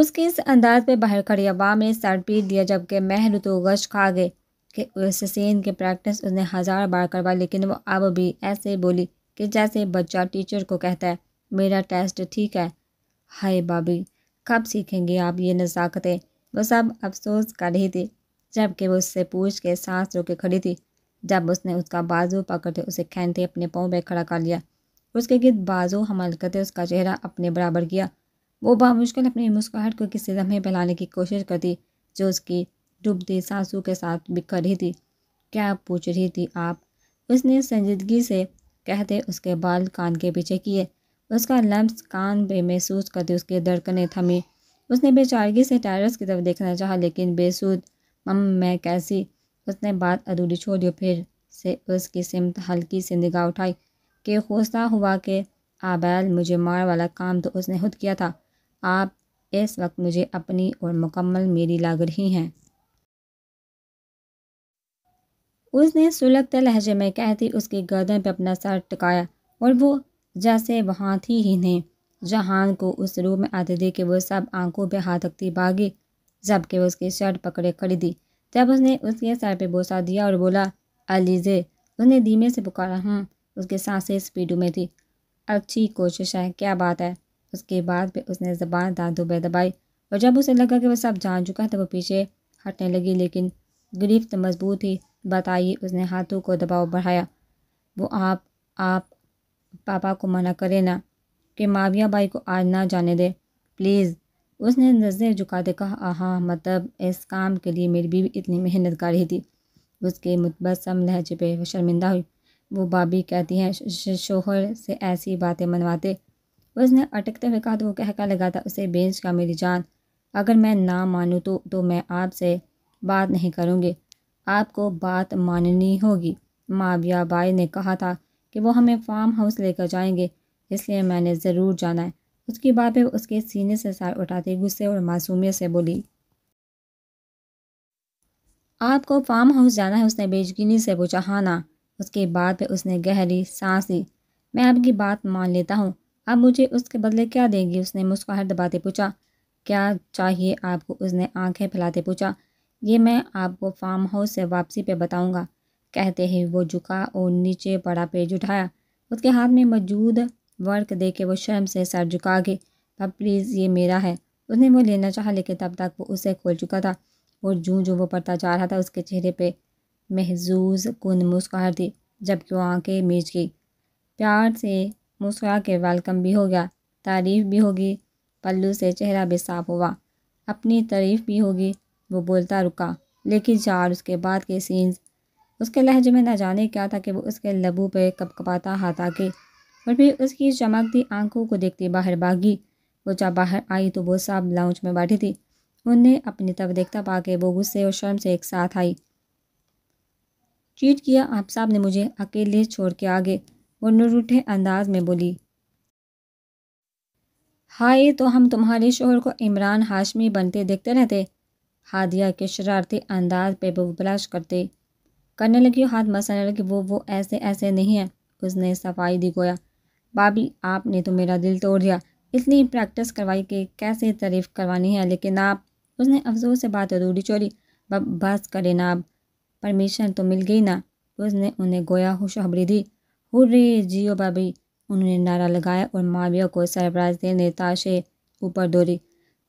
उसके इस अंदाज पे बाहर खड़ी अवाम ने सर पीट दिया जबकि महल तो गश खा गए कि उससेन की प्रैक्टिस उसने हज़ार बार करवा लेकिन वो अब भी ऐसे बोली कि जैसे बच्चा टीचर को कहता है मेरा टेस्ट ठीक है हाय बाबी कब सीखेंगे आप ये नज़ाकतें वो सब अफसोस कर रही थी जबकि वो उससे पूछ के सांस रोके खड़ी थी जब उसने उसका बाजू पकड़ते उसे खेनते अपने पाँव पर खड़ा कर लिया उसके गिर्द बाजू हमल करते उसका चेहरा अपने बराबर किया वो बामुश्किल अपनी मुस्कुराहट को किसी लम्हे पर लाने की कोशिश करती जो उसकी डूबती सासू के साथ बिखर रही थी क्या पूछ रही थी आप उसने संजीदगी से कहते उसके बाल कान के पीछे किए उसका लम्ब कान पे महसूस करते उसके धड़कने थमी उसने बेचारगी से टायरस की तरफ देखना चाहा लेकिन बेसूद मम मैं कैसी उसने बात अधूरी छोड़ दी फिर से उसकी सिमत हल्की से निगाह उठाई के खोसा हुआ कि आबैल मुझे मार वाला काम तो उसने खुद किया था आप इस वक्त मुझे अपनी और मुकम्मल मेरी लाग रही हैं उसने सुलगते लहजे में कहती उसकी गर्दन पर अपना सर टिकाया और वो जैसे वहाँ थी ही नहीं जहान को उस रूप में आते दे कि वो सब आंखों पर हाथ रखती भागी जबकि वो उसकी शर्ट पकड़े खड़ी दी जब उसने उसके सर पे बोसा दिया और बोला अलीजे उसने धीमे से पुकारा हूँ हम्म, उसके सांसें स्पीड में थी अच्छी कोशिश है क्या बात है उसके बाद भी उसने ज़बान दादू बे दबाई और जब उसे लगा कि वह सब जान चुका है तो वह पीछे हटने लगी लेकिन गिरफ्त तो मजबूत थी बताइए उसने हाथों को दबाव बढ़ाया वो आप आप पापा को मना करें ना कि माविया बाई को आज ना जाने दे प्लीज़ उसने नज़रें झुकाते कहा आहा मतलब इस काम के लिए मेरी बीवी इतनी मेहनत कर रही थी उसके मुतबसम लहजे पे शर्मिंदा हुई वो बाबी कहती हैं शोहर से ऐसी बातें मनवाते उसने अटकते हुए कहा तो वो कहका था उसे बेंच का मेरी जान अगर मैं ना मानूँ तो तो मैं आपसे बात नहीं करूँगी आपको बात माननी होगी माविया बाई ने कहा था कि वो हमें फार्म हाउस लेकर जाएंगे इसलिए मैंने ज़रूर जाना है उसकी बात पर उसके सीने से सार उठाते गुस्से और मासूमियत से बोली आपको फार्म हाउस जाना है उसने बेचकीनी से पूछा हाँ ना उसके बाद पे उसने गहरी सांस ली मैं आपकी बात मान लेता हूँ अब मुझे उसके बदले क्या देंगी उसने मुस्कुराहट दबाते पूछा क्या चाहिए आपको उसने आंखें फैलाते पूछा ये मैं आपको फार्म हाउस से वापसी पे बताऊंगा कहते ही वो झुका और नीचे पड़ा पेज उठाया उसके हाथ में मौजूद वर्क दे के वो शर्म से सर झुका गए अब प्लीज़ ये मेरा है उसने वो लेना चाहा लेकिन तब तक वो उसे खोल चुका था और जू जो वो पड़ता जा रहा था उसके चेहरे पर महजूज कुन मुस्कुराहट थी जबकि वो आँखें मीच गई प्यार से मुस्कुरा के वेलकम भी हो गया तारीफ़ भी होगी पल्लू से चेहरा भी साफ हुआ अपनी तारीफ़ भी होगी वो बोलता रुका लेकिन चार उसके बाद के सीन्स उसके लहजे में न जाने क्या था कि वो उसके लबू पे कपकपाता हाथ आके और फिर उसकी चमकती आंखों को देखती बाहर भागी वो जब बाहर आई तो वो साहब लाउंज में बैठी थी उन्हें अपनी तरफ देखता पाके वो गुस्से और शर्म से एक साथ आई चीट किया आप साहब ने मुझे अकेले छोड़ के आगे वो नुरूठे अंदाज में बोली हाय तो हम तुम्हारे शोहर को इमरान हाशमी बनते देखते रहते हादिया के शरारती अंदाज पे बलाश करते करने लगी हाथ मसाने लगी वो वो ऐसे ऐसे नहीं है उसने सफाई दी गोया बाबी आपने तो मेरा दिल तोड़ दिया इतनी प्रैक्टिस करवाई कि कैसे तारीफ़ करवानी है लेकिन आप उसने अफसोस से बात अधूरी चोरी बस करे ना आप परमिशन तो मिल गई ना उसने उन्हें गोया खुशहबरी दी हुर्रे जियो बाबी उन्होंने नारा लगाया और माविया को सरबराज देने ताशे ऊपर दौड़ी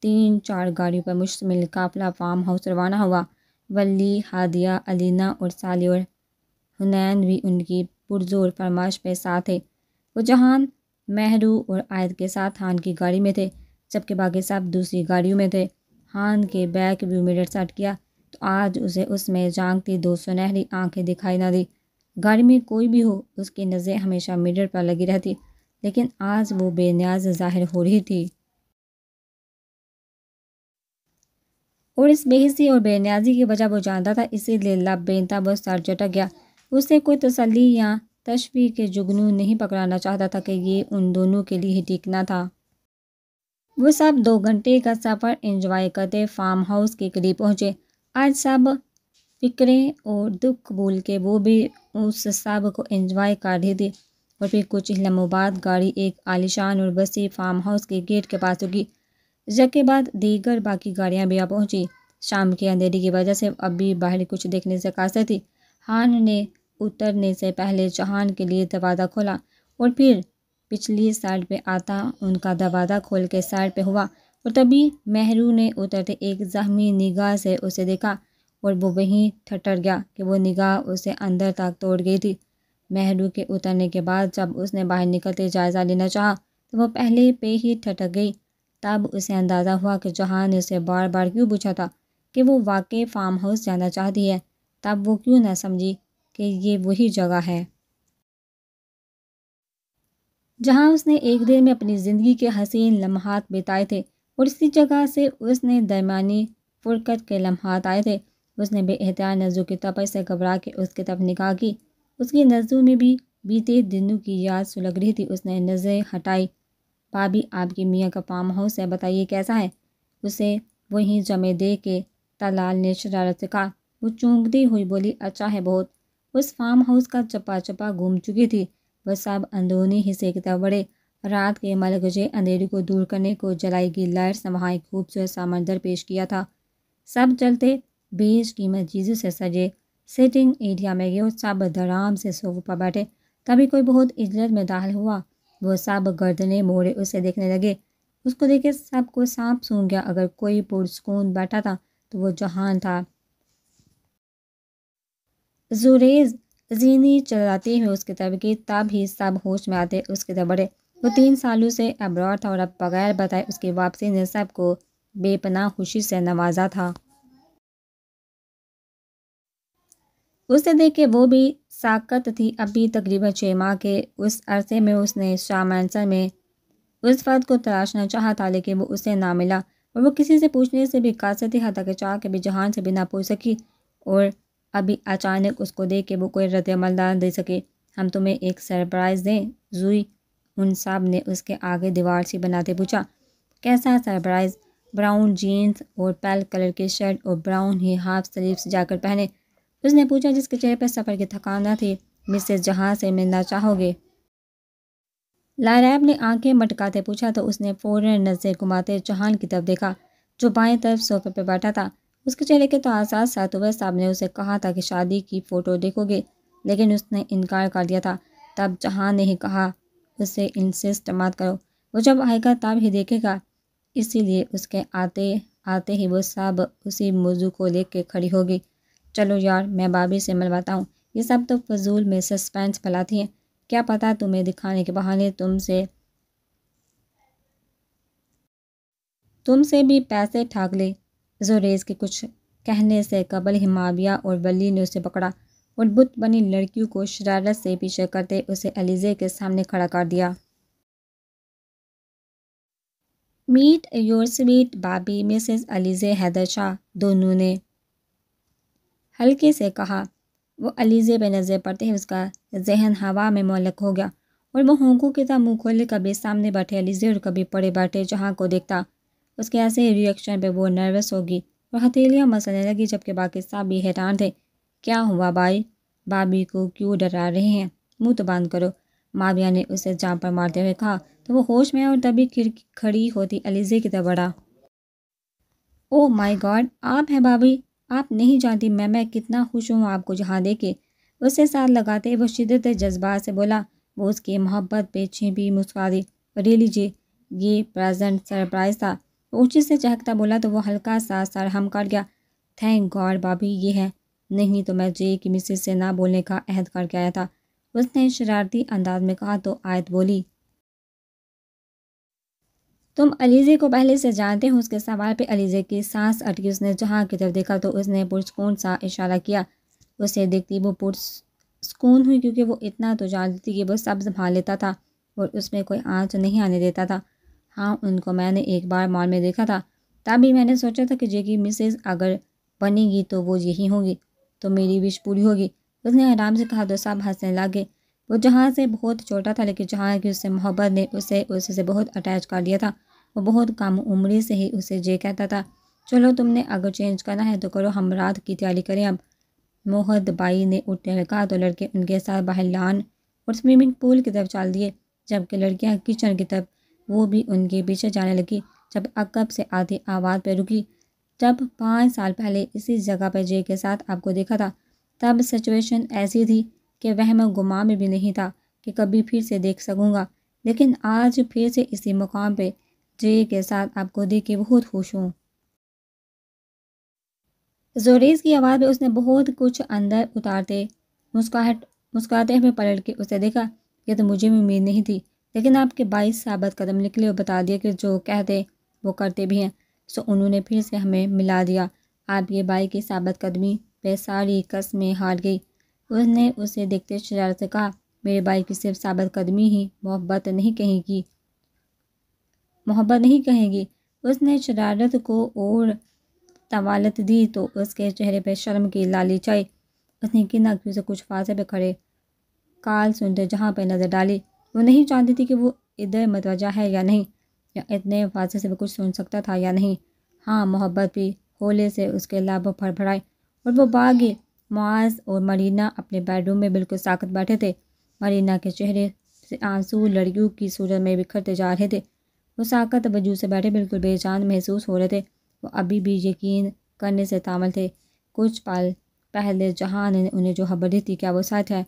तीन चार गाड़ियों पर मुश्तमिल काफिला फार्म हाउस रवाना हुआ वली हादिया अलीना और साली और हुनैन भी उनकी पुरजोर फरमाइश पे साथ थे वो जहान महरू और आयद के साथ हान की गाड़ी में थे जबकि बाकी साहब दूसरी गाड़ियों में थे हान के बैग व्यू मिरर सेट किया तो आज उसे उसमें जांगती दो सुनहरी आंखें दिखाई ना दी गाड़ी में कोई भी हो उसकी नज़रें हमेशा मिरर पर लगी रहती लेकिन आज वो बेनियाज जाहिर हो रही थी और इस बेहसी और बेनियाजी की वजह वो जानता था इसीलिए बेनता बस सर चटक गया उसे कोई तसली या तशवी के जुगनू नहीं पकड़ाना चाहता था कि ये उन दोनों के लिए ही टिकना था वो सब दो घंटे का सफ़र इंजॉय करते फार्म हाउस के करीब पहुँचे आज सब फिक्रें और दुख भूल के वो भी उस सब को एंजॉय कर रही थी और फिर कुछ ही लम्हों बाद गाड़ी एक आलिशान और बसी फार्म हाउस के गेट के पास रुकी जबकि बाद दीगर बाकी गाड़ियाँ भी आ पहुँची शाम की अंधेरी की वजह से अब भी बाहर कुछ देखने से कासर थी हान ने उतरने से पहले जहान के लिए दरवाज़ा खोला और फिर पिछली साइड पे आता उनका दरवाज़ा खोल के साइड पे हुआ और तभी मेहरू ने उतरते एक जहमी निगाह से उसे देखा और वो वहीं ठटर गया कि वो निगाह उसे अंदर तक तोड़ गई थी महरू के उतरने के बाद जब उसने बाहर निकलते जायज़ा लेना चाहा तो वो पहले पे ही ठटक गई तब उसे अंदाज़ा हुआ कि जहाँ ने उसे बार बार क्यों पूछा था कि वो वाकई फार्म हाउस जाना चाहती है तब वो क्यों ना समझी कि ये वही जगह है जहाँ उसने एक दिन में अपनी ज़िंदगी के हसीन लम्हात बिताए थे और इसी जगह से उसने दरमानी फुरकत के लम्हात आए थे उसने बेहतियार नज़ू की तपे से घबरा के उसकी तरफ निकाह की उसकी नज़ू में भी बीते दिनों की याद सुलग रही थी उसने नज़रें हटाई भाभी आपकी मियाँ का फार्म हाउस है बताइए कैसा है उसे वहीं जमे दे के तलाल ने शरारत से कहा वो चूंकती हुई बोली अच्छा है बहुत उस फार्म हाउस का चपा चपा घूम चुकी थी वह सब अंदरूनी हिस्से की तरफ बढ़े रात के मलगजे अंधेरे को दूर करने को जलाई गई लाइट समाई खूबसूरत सामंदर पेश किया था सब चलते બીચ जीजू से सजे सिटिंग एरिया में गए सब आराम से सोफे पर बैठे तभी कोई बहुत इजलत में दाखिल हुआ वो सब गर्दने मोड़े उसे देखने लगे उसको देखे सबको सांप सूंघ गया अगर कोई पुरसकून बैठा था तो वो जहान था जुरेज जीनी चलाते हुए उसके तरफ की तब ही सब होश में आते उसके दबड़े वो तीन सालों से अब्रॉड था और अब बगैर बताए उसकी वापसी ने सबको बेपनाह खुशी से नवाजा था उसे देख के वो भी साकत थी अभी तकरीबन छः माह के उस अरसे में उसने शाह में उस फर्द को तलाशना चाहा था लेकिन वो उसे ना मिला और वो किसी से पूछने से भी थी हद चाह के भी जहान से भी ना पूछ सकी और अभी अचानक उसको देख के वो कोई रद्द दे सके हम तुम्हें एक सरप्राइज़ दें जूई उन साहब ने उसके आगे दीवार सी बनाते पूछा कैसा सरप्राइज़ ब्राउन जीन्स और पैल कलर की शर्ट और ब्राउन ही हाफ स्लीव्स जाकर पहने उसने पूछा जिसके चेहरे पर सफ़र की थकाना थी मिसेस जहाँ से मिलना चाहोगे लारैब ने आंखें मटकाते पूछा तो उसने फ़ौरन नज़र घुमाते जहान की तरफ देखा जो बाएं तरफ सोफे पर बैठा था उसके चेहरे के तो आसाद सातुबे साहब ने उसे कहा था कि शादी की फ़ोटो देखोगे लेकिन उसने इनकार कर दिया था तब जहाँ ने ही कहा उसे इंसिस्ट मत करो वो जब आएगा तब ही देखेगा इसीलिए उसके आते आते ही वो सब उसी मौजू को लेकर खड़ी होगी चलो यार मैं बाबी से मिलवाता हूँ ये सब तो फजूल में सस्पेंस फैलाती हैं क्या पता तुम्हें दिखाने के बहाने तुमसे तुमसे भी पैसे ठाक ले जोरेज के कुछ कहने से कबल हिमाविया और वली ने उसे पकड़ा और बुत बनी लड़कियों को शरारत से पीछे करते उसे अलीजे के सामने खड़ा कर दिया meet your sweet baby Mrs Alizeh Haider Shah दोनों ने हल्के से कहा वो अलीजे पे नज़र पड़ते ही उसका जहन हवा में मोलक हो गया और वो होंकू के साथ मुँह खोले कभी सामने बैठे अलीजे और कभी पड़े बैठे जहाँ को देखता उसके ऐसे ही रिएक्शन पे वो नर्वस होगी और हथेलियाँ मसलने लगी जबकि बाकी साहब भी हैरान थे क्या हुआ भाई भाभी को क्यों डरा रहे हैं मुँह तो बंद करो माविया ने उसे जाम पर मारते हुए कहा तो वो होश में और तभी खिड़की खड़ी होती अलीजे की तरफ बढ़ा ओ माई गॉड आप हैं भाभी आप नहीं जानती मैं मैं कितना खुश हूँ आपको जहाँ देखे उससे साथ लगाते वो शिदत जज्बा से बोला वो उसकी मोहब्बत बेचे भी मुस्कुरा दी ले लीजिए ये प्रेजेंट सरप्राइज था ऊँचे से चहकता बोला तो वो हल्का सा सर हम कर गया थैंक गॉड भाभी ये है नहीं तो मैं जे की मिसेज से ना बोलने का अहद करके आया था उसने शरारती अंदाज में कहा तो आयत बोली तुम अलीजे को पहले से जानते हो उसके सवाल पे अलीजे की सांस अटकी उसने जहाँ की तरफ देखा तो उसने पुरस्कून सा इशारा किया उसे देखती वो पुरस्कून हुई क्योंकि वो इतना तो जानती थी कि वो सब संभाल लेता था और उसमें कोई आँच नहीं आने देता था हाँ उनको मैंने एक बार मॉल में देखा था तभी मैंने सोचा था कि जे की मिसेज अगर बनेगी तो वो यही होगी तो मेरी विश पूरी होगी उसने आराम से कहा तो सब हंसने लगे वो जहाँ से बहुत छोटा था लेकिन जहाँ की उससे मोहब्बत ने उसे उससे बहुत अटैच कर दिया था वो बहुत कम उम्र से ही उसे जे कहता था चलो तुमने अगर चेंज करना है तो करो हम रात की तैयारी करें अब मोहद बाई ने उठने लगा कहा तो लड़के उनके साथ बाहर लान और स्विमिंग पूल की तरफ चाल दिए जबकि लड़कियाँ किचन की तरफ वो भी उनके पीछे जाने लगी जब अकब से आधी आवाज़ पर रुकी जब पाँच साल पहले इसी जगह पर जे के साथ आपको देखा था तब सिचुएशन ऐसी थी कि वह मैं गुमा में भी नहीं था कि कभी फिर से देख सकूँगा लेकिन आज फिर से इसी मुकाम पे जे के साथ आपको देख के बहुत खुश हूँ जोरेज की आवाज़ में उसने बहुत कुछ अंदर उतारते मुस्कुराहट मुस्कुराते हुए पलट के उसे देखा ये तो मुझे भी उम्मीद नहीं थी लेकिन आपके बाईस साबित कदम निकले और बता दिया कि जो कहते वो करते भी हैं सो उन्होंने फिर से हमें मिला दिया आप ये बाई की साबित कदमी पे सारी कस में हार गई उसने उसे देखते शरारत से कहा मेरे भाई की सिर्फ साबित कदमी ही मोहब्बत नहीं कहेगी मोहब्बत नहीं कहेगी उसने शरारत को और तवालत दी तो उसके चेहरे पर शर्म की लाली चाई उसने किनाक्यू से कुछ फासे पर खड़े काल सुनते जहाँ पर नज़र डाली वो नहीं चाहती थी कि वो इधर मतवजा है या नहीं या इतने फासे से कुछ सुन सकता था या नहीं हाँ मोहब्बत भी होले से उसके लाभ फड़फड़ाए और वो भागी मुआज़ और मरीना अपने बेडरूम में बिल्कुल साकत बैठे थे मरीना के चेहरे से आंसू लड़कियों की सूरत में बिखरते जा रहे थे वो साकत वजू से बैठे बिल्कुल बेचान महसूस हो रहे थे वो अभी भी यकीन करने से तामल थे कुछ पल पहले जहाँ ने उन्हें जो खबर दी थी क्या वो साथ है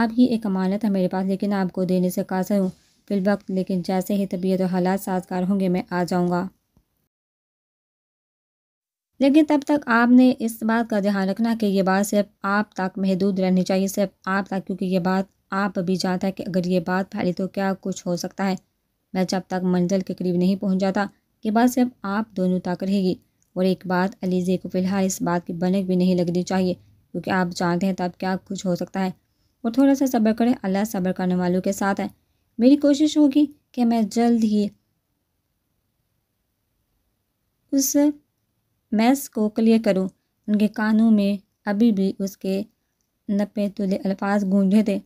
आपकी एक अमानत है मेरे पास लेकिन आपको देने से कासर हूँ वक्त लेकिन जैसे ही तबीयत और हालात साजगार होंगे मैं आ जाऊँगा लेकिन तब तक आपने इस बात का ध्यान रखना कि ये बात सिर्फ आप तक महदूद रहनी चाहिए सिर्फ आप तक क्योंकि ये बात आप अभी जानता है कि अगर ये बात फैली तो क्या कुछ हो सकता है मैं जब तक मंजिल के करीब नहीं पहुंच जाता ये बात सिर्फ आप दोनों तक रहेगी और एक बात अलीजे को फ़िलहाल इस बात की बनक भी नहीं लगनी चाहिए क्योंकि आप जानते हैं तब क्या कुछ हो सकता है और थोड़ा सा सब्र करें अल्लाह सब्र करने वालों के साथ है मेरी कोशिश होगी कि मैं जल्द ही उस मैस को क्लियर करूँ उनके कानों में अभी भी उसके नपे तुले अल्फाज गूंजे थे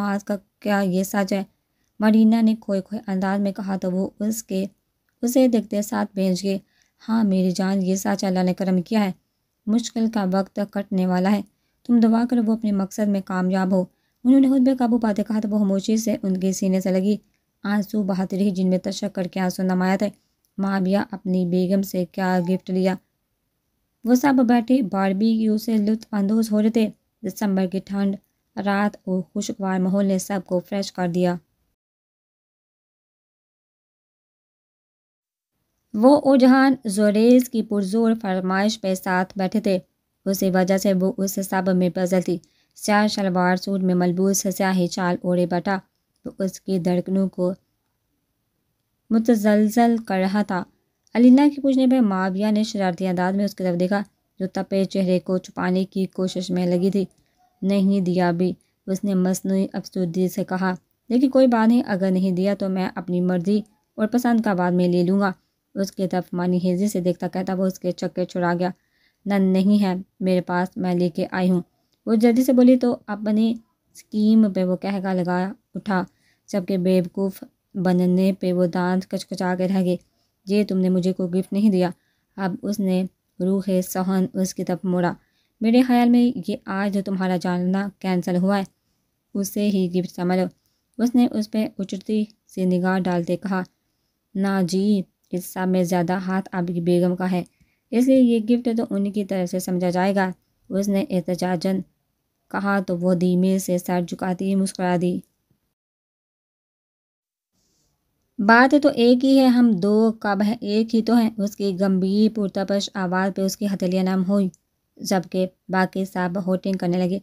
माज का क्या ये सच है मरीना ने खोए खोए अंदाज में कहा तो वो उसके उसे देखते साथ भेज गए हाँ मेरी जान ये सच अल्लाह ने करम किया है मुश्किल का वक्त कटने वाला है तुम दुआ करो वो अपने मकसद में कामयाब हो उन्होंने खुद बेकाबू पाते कहा तो वो हमोशी से उनके सीने से लगी आंसू बहाते रही जिनमें तशक करके आंसू नमाया थे बिया अपनी बेगम से क्या गिफ्ट लिया वो सब बैठे बारबी बारबेक्यू से लुत्फानंदोज हो रहे थे दिसंबर की ठंड रात और खुशगवार माहौल ने सबको फ्रेश कर दिया वो और जहान जोरेज की पुरजोर फरमाइश पे साथ बैठे थे उसी वजह से वो उस सब में पजल थी स्याह शलवार सूट में मलबूस स्याही चाल ओढ़े बैठा वो उसकी धड़कनों को मुतजलजल कर रहा था अलीना के पूछने पर माविया ने शरारती अंदाज में उसकी तरफ देखा जो तपे चेहरे को छुपाने की कोशिश में लगी थी नहीं दिया भी उसने मसनू अफसुदी से कहा लेकिन कोई बात नहीं अगर नहीं दिया तो मैं अपनी मर्जी और पसंद का बाद में ले लूँगा उसकी तरफ मानी हेजी से देखता कहता वो उसके चक्के छुड़ा गया न नहीं है मेरे पास मैं लेके आई हूँ वो जल्दी से बोली तो अपनी स्कीम पे वो कहका लगाया उठा जबकि बेवकूफ़ बनने पे वो दांत कचकचा के रह गए ये तुमने मुझे को गिफ्ट नहीं दिया अब उसने रूह सहन उसकी तरफ मोड़ा मेरे ख्याल में ये आज जो तुम्हारा जानना कैंसिल हुआ है उसे ही गिफ्ट समझ उसने उस पर उचरती से निगाह डालते कहा ना जी इस सब में ज़्यादा हाथ आपकी बेगम का है इसलिए ये गिफ्ट तो उनकी तरफ से समझा जाएगा उसने एहतजाजन कहा तो वो धीमे से सर झुकाती मुस्करा दी बात तो एक ही है हम दो कब है एक ही तो है उसकी गंभीर पुरतापश आवाज़ पे उसकी हथेलियाँ नाम हुई जबकि बाकी साहब होटिंग करने लगे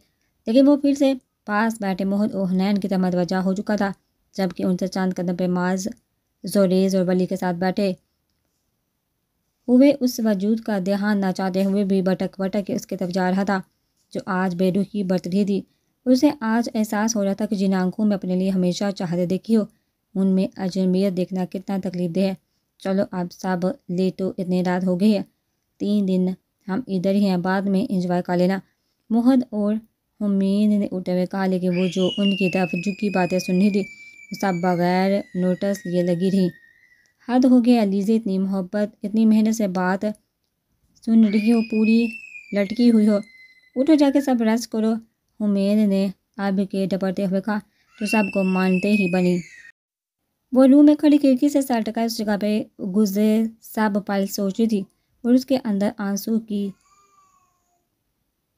लेकिन वो फिर से पास बैठे मोहन ओहनैन की तरह मतवजा हो चुका था जबकि उनसे चांद कदम पे माज जोरेज और वली के साथ बैठे हुए उस वजूद का देहान ना चाहते हुए भी बटक बटक उसके तरफ जा रहा था जो आज बेरुखी बरत थी उसे आज एहसास हो रहा था कि जिन आंखों में अपने लिए हमेशा चाहते देखी हो उनमें अजमेर देखना कितना तकलीफ है चलो आप सब ले तो इतनी रात हो गई है तीन दिन हम इधर ही हैं बाद में इंजॉय कर लेना मोहद और हुमीद ने उठे हुए कहा लेकिन वो जो उनकी तरफ झुकी बातें सुन रही थी सब बगैर नोटिस लिए लगी रही हद हो गया अलीज़े इतनी मोहब्बत इतनी मेहनत से बात सुन रही हो पूरी लटकी हुई हो उठो जाके सब रेस्ट करो हुमेद ने अब के डपटते हुए कहा तो सबको मानते ही बनी वो में खड़ी खिड़की से टका उस जगह पे गुजरे सा बपाल रही थी और उसके अंदर आंसू की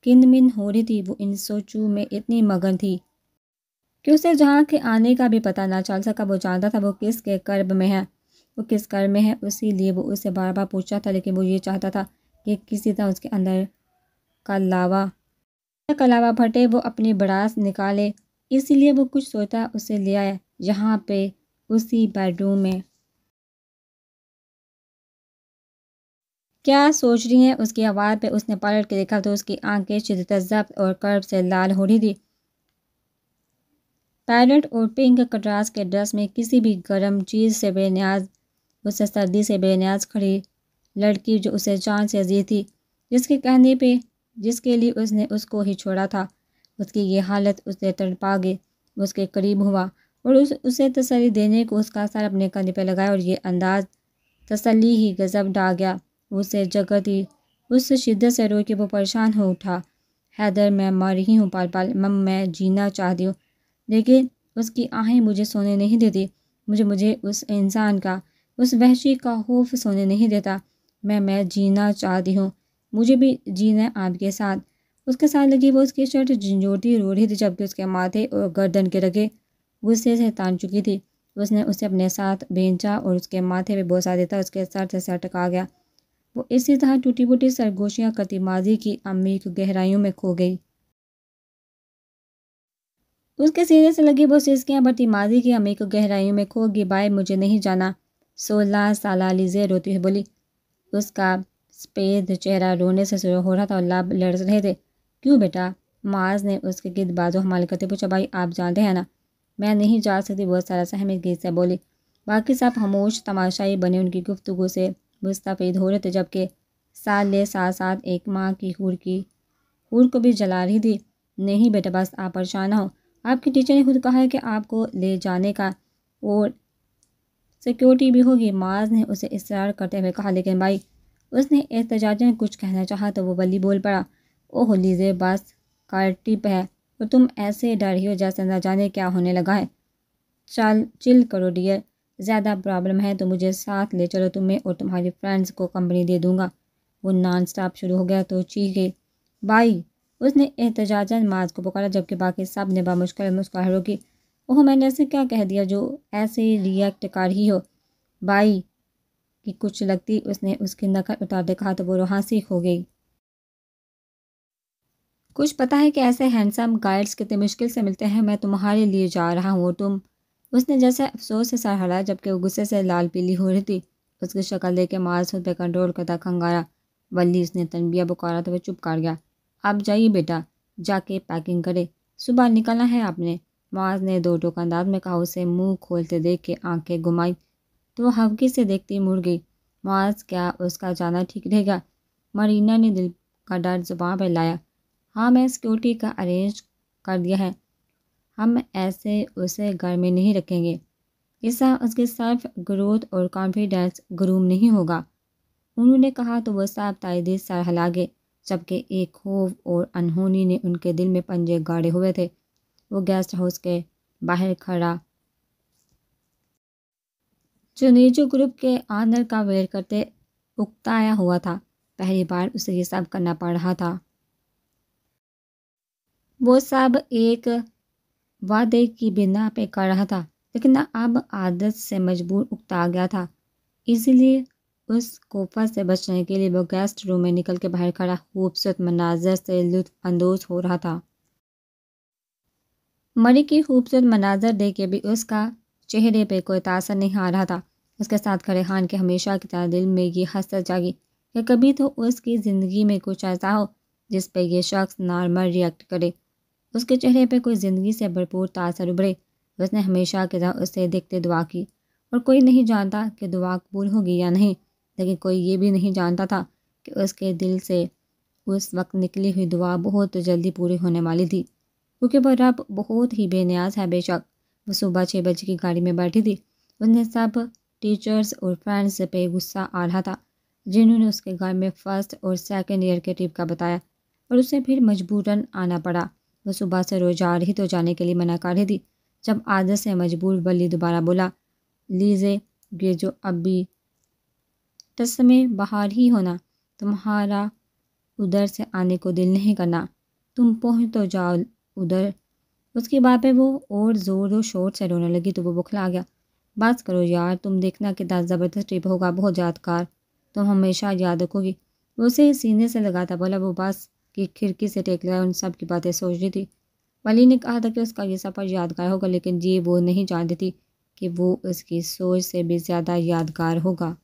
किन मिन हो रही थी वो इन सोचू में इतनी मगन थी कि उसे जहाँ के आने का भी पता ना चल सका वो जानता था वो किस के कर्ब में है वो किस कर्ब में है उसी लिए वो उसे बार बार पूछा था लेकिन वो ये चाहता था कि किसी तरह उसके अंदर का लावा का लावा फटे वो अपनी बड़ास निकाले इसीलिए वो कुछ सोचता उसे ले आया यहाँ पे उसी बेडरूम में क्या सोच रही हैं उसकी आवाज़ पे उसने पलट के देखा तो उसकी आंखें शिदत जब्त और कर्ब से लाल हो रही थी पैरेट और पिंक कटरास के ड्रेस में किसी भी गर्म चीज़ से बेनियाज उससे सर्दी से बेनियाज खड़ी लड़की जो उसे चांद से अजीज थी जिसके कहने पे जिसके लिए उसने उसको ही छोड़ा था उसकी ये हालत उसे तड़पा गई उसके करीब हुआ और उस उसे तसली देने को उसका असर अपने कंधे पर लगाया और ये अंदाज तसली ही गजब डा गया उसे जगत ही उस शिद्दत से रो के वो परेशान हो उठा हैदर मैं मर ही हूँ पाल पाल मम मैं जीना चाहती हूँ लेकिन उसकी आहें मुझे सोने नहीं देती मुझे मुझे उस इंसान का उस वहशी का खौफ सोने नहीं देता मैं मैं जीना चाहती हूँ मुझे भी जीना है आपके साथ उसके साथ लगी वो उसकी शर्ट झंझोटी रो रही थी जबकि उसके माथे और गर्दन के रगे गुस्से से तान चुकी थी उसने उसे अपने साथ बेचा और उसके माथे पर बोसा देता उसके सर से सर टका गया वो इसी तरह टूटी बूटी सरगोशियाँ कती माजी की अमीक गहराइयों में खो गई उसके सीने से लगी वो सिस्कियाँ बढ़ती माजी की अमीक गहराइयों में खो गई बाय मुझे नहीं जाना सोलह साल लीजे रोती हुई बोली उसका स्पेद चेहरा रोने से शुरू हो रहा था और लाभ लड़ रहे थे क्यों बेटा माज ने उसके गिद बाजू हमारे करते पूछा भाई आप जानते हैं ना मैं नहीं जा सकती बहुत सारा गीत से बोली बाकी सब खामोश तमाशाई बने उनकी गुफ्तु से मुस्तफ़ीद हो रहे थे जबकि साल ले साथ साथ एक माँ की हूर की हूर को भी जला रही थी नहीं बेटा बस आप परेशान हो आपकी टीचर ने खुद कहा है कि आपको ले जाने का और सिक्योरिटी भी होगी माज ने उसे इसरार करते हुए कहा लेकिन भाई उसने एहतजाजन कुछ कहना चाहा तो वो बली बोल पड़ा ओह लीजे बस कार्टिप है तो तुम ऐसे डर ही हो जैसे ना जाने क्या होने लगा है चल चिल करो डियर ज़्यादा प्रॉब्लम है तो मुझे साथ ले चलो तुम्हें और तुम्हारी फ्रेंड्स को कंपनी दे दूँगा वो नॉन स्टॉप शुरू हो गया तो चीखे बाई उसने एहतजाजन माज को पुकारा जबकि बाकी सब ने बामुश्किल मुस्कुरा रोकी ओह मैंने ऐसे क्या कह दिया जो ऐसे रिएक्ट कर ही हो बाई की कुछ लगती उसने उसकी नकल उतार कहा तो वो रोहासी खो गई कुछ पता है कि ऐसे हैंडसम गाइड्स कितने मुश्किल से मिलते हैं मैं तुम्हारे लिए जा रहा हूँ तुम उसने जैसे अफसोस से सर हलाया जबकि वो गुस्से से लाल पीली हो रही थी उसकी शक्ल दे के मार्स खुद पर कंट्रोल करता खंगारा वल्ली उसने तनबिया पुकारा तो वह चुप कर गया आप जाइए बेटा जाके पैकिंग करे सुबह निकलना है आपने माज ने दो टोक अंदाज में कहा उसे मुंह खोलते देख के आंखें घुमाई तो वह हवकी से देखती मुड़ गई माज क्या उसका जाना ठीक रहेगा मरीना ने दिल का डर जुबान पर लाया हाँ मैं सिक्योरिटी का अरेंज कर दिया है हम ऐसे उसे घर में नहीं रखेंगे ऐसा उसके सेल्फ ग्रोथ और कॉन्फिडेंस ग्रूम नहीं होगा उन्होंने कहा तो वह साफ तायदी सरहला गए जबकि एक खौफ और अनहोनी ने उनके दिल में पंजे गाड़े हुए थे वो गेस्ट हाउस के बाहर खड़ा जो निजू ग्रुप के आनर का वेर करते उकताया हुआ था पहली बार उसे ये सब करना पड़ रहा था वो सब एक वादे की बिना पे कर रहा था लेकिन अब आदत से मजबूर उकता गया था इसलिए उस कोफा से बचने के लिए वो गेस्ट रूम में निकल के बाहर खड़ा खूबसूरत मनाजर से लुत्फानंदोज हो रहा था मरी की खूबसूरत मनाजर देख के भी उसका चेहरे पे कोई तासर नहीं आ रहा था उसके साथ खड़े खान के हमेशा की तरह दिल में ये हंसत जागी कि कभी तो उसकी ज़िंदगी में कुछ ऐसा हो जिस पर यह शख्स नॉर्मल रिएक्ट करे उसके चेहरे पर कोई ज़िंदगी से भरपूर तासर उभरे उसने हमेशा के उससे देखते दुआ की और कोई नहीं जानता कि दुआ कबूल होगी या नहीं लेकिन कोई ये भी नहीं जानता था कि उसके दिल से उस वक्त निकली हुई दुआ बहुत जल्दी पूरी होने वाली थी क्योंकि वह रब बहुत ही बेनियाज है बेशक वो सुबह छः बजे की गाड़ी में बैठी थी उन्हें सब टीचर्स और फ्रेंड्स पे गुस्सा आ रहा था जिन्होंने उसके घर में फ़र्स्ट और सेकेंड ईयर के ट्रिप का बताया और उसे फिर मजबूरन आना पड़ा वह सुबह से रोजा रही तो जाने के लिए मना कर रही थी जब आदत से मजबूर बली दोबारा बोला लीजे जो अभी टस में बाहर ही होना तुम्हारा उधर से आने को दिल नहीं करना तुम पहुँच तो जाओ उधर उसकी बात पे वो और ज़ोर और शोर से रोने लगी तो वो बुखला गया बात करो यार तुम देखना कितना ज़बरदस्त ट्रिप होगा बहुत यादगार तुम हमेशा याद रखोगी वो उसे सीने से लगाता बोला वो बस कि खिड़की से टेक लिया उन सब की बातें सोच रही थी वली ने कहा था कि उसका ये सफ़र यादगार होगा लेकिन ये वो नहीं जानती थी कि वो उसकी सोच से भी ज़्यादा यादगार होगा